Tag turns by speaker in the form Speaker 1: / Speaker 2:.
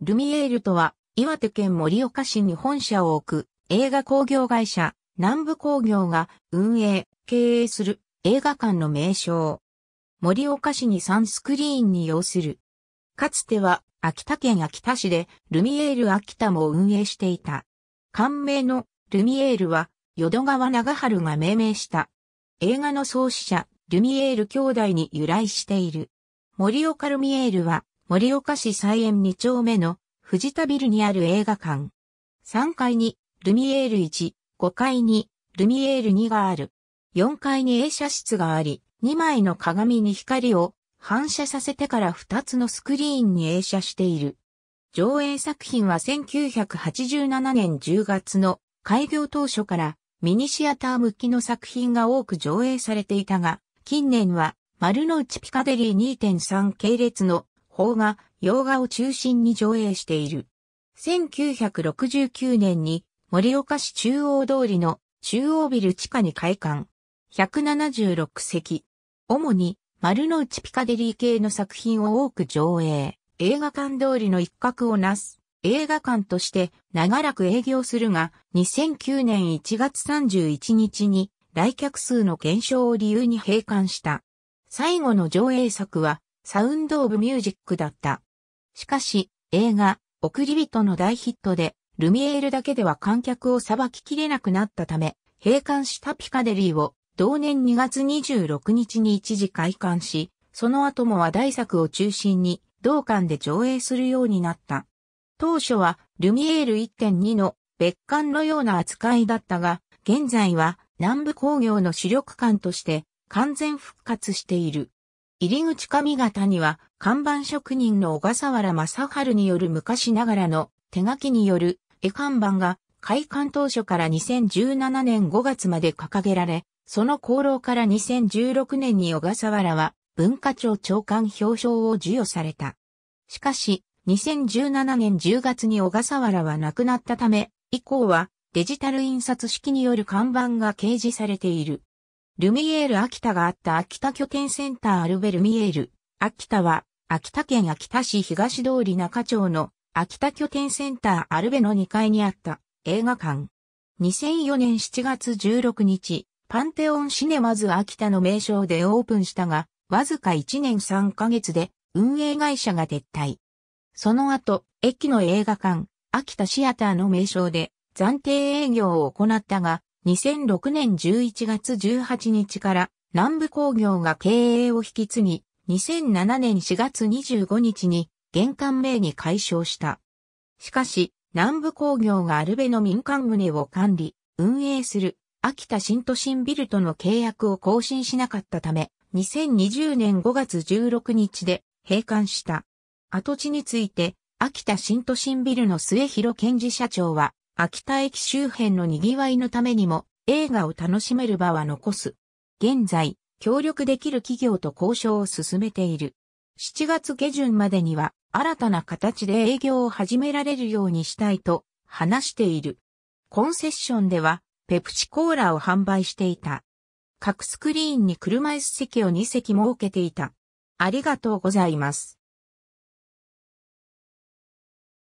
Speaker 1: ルミエールとは、岩手県盛岡市に本社を置く映画工業会社、南部工業が運営、経営する映画館の名称。盛岡市にサンスクリーンに要する。かつては、秋田県秋田市で、ルミエール秋田も運営していた。官名のルミエールは、淀川長春が命名した。映画の創始者、ルミエール兄弟に由来している。盛岡ルミエールは、森岡市菜園2丁目の藤田ビルにある映画館。3階にルミエール1、5階にルミエール2がある。4階に映写室があり、2枚の鏡に光を反射させてから2つのスクリーンに映写している。上映作品は1987年10月の開業当初からミニシアター向きの作品が多く上映されていたが、近年は丸の内ピカデリー2.3系列の邦画、洋画を中心に上映している。1969年に森岡市中央通りの中央ビル地下に開館。176席。主に丸の内ピカデリー系の作品を多く上映。映画館通りの一角をなす。映画館として長らく営業するが、2009年1月31日に来客数の減少を理由に閉館した。最後の上映作はサウンド・オブ・ミュージックだった。しかし、映画、送り人の大ヒットで、ルミエールだけでは観客を裁ききれなくなったため、閉館したピカデリーを同年2月26日に一時開館し、その後も話題作を中心に同館で上映するようになった。当初はルミエール1.2の別館のような扱いだったが、現在は南部工業の主力館として完全復活している。入り口上方には、看板職人の小笠原正春による昔ながらの手書きによる絵看板が開館当初から2017年5月まで掲げられ、その功労から2016年に小笠原は文化庁長官表彰を授与された。しかし、2017年10月に小笠原は亡くなったため、以降はデジタル印刷式による看板が掲示されている。ルミエール秋田があった秋田拠点センターアルベルミエール。秋田は、秋田県秋田市東通り中町の秋田拠点センターアルベの2階にあった映画館。2004年7月16日、パンテオンシネマズ秋田の名称でオープンしたが、わずか1年3ヶ月で運営会社が撤退。その後、駅の映画館、秋田シアターの名称で暫定営業を行ったが、2006年11月18日から南部工業が経営を引き継ぎ、2007年4月25日に玄関名に解消した。しかし、南部工業がアルベの民間船を管理、運営する秋田新都心ビルとの契約を更新しなかったため、2020年5月16日で閉館した。跡地について、秋田新都心ビルの末広健事社長は、秋田駅周辺の賑わいのためにも映画を楽しめる場は残す。現在、協力できる企業と交渉を進めている。7月下旬までには新たな形で営業を始められるようにしたいと話している。コンセッションではペプチコーラを販売していた。各スクリーンに車椅子席を2席設けていた。ありがとうございます。